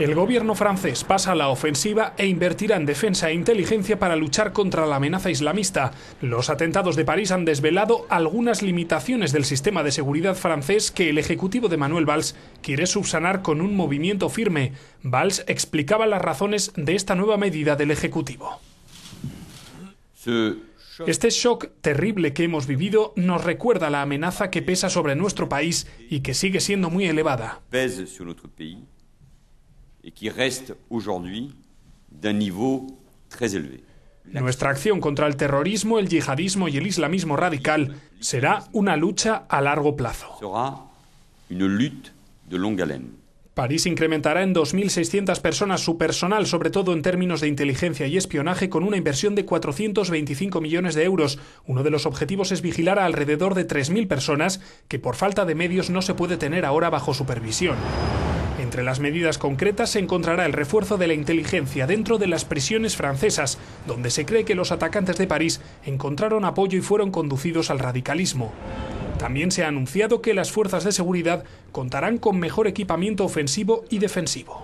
El gobierno francés pasa a la ofensiva e invertirá en defensa e inteligencia para luchar contra la amenaza islamista. Los atentados de París han desvelado algunas limitaciones del sistema de seguridad francés que el ejecutivo de Manuel Valls quiere subsanar con un movimiento firme. Valls explicaba las razones de esta nueva medida del ejecutivo. Este shock terrible que hemos vivido nos recuerda la amenaza que pesa sobre nuestro país y que sigue siendo muy elevada reste de un nivel muy elevado. Nuestra acción contra el terrorismo, el yihadismo y el islamismo radical será una lucha a largo plazo. de París incrementará en 2.600 personas su personal, sobre todo en términos de inteligencia y espionaje, con una inversión de 425 millones de euros. Uno de los objetivos es vigilar a alrededor de 3.000 personas que por falta de medios no se puede tener ahora bajo supervisión. Entre las medidas concretas se encontrará el refuerzo de la inteligencia dentro de las prisiones francesas, donde se cree que los atacantes de París encontraron apoyo y fueron conducidos al radicalismo. También se ha anunciado que las fuerzas de seguridad contarán con mejor equipamiento ofensivo y defensivo.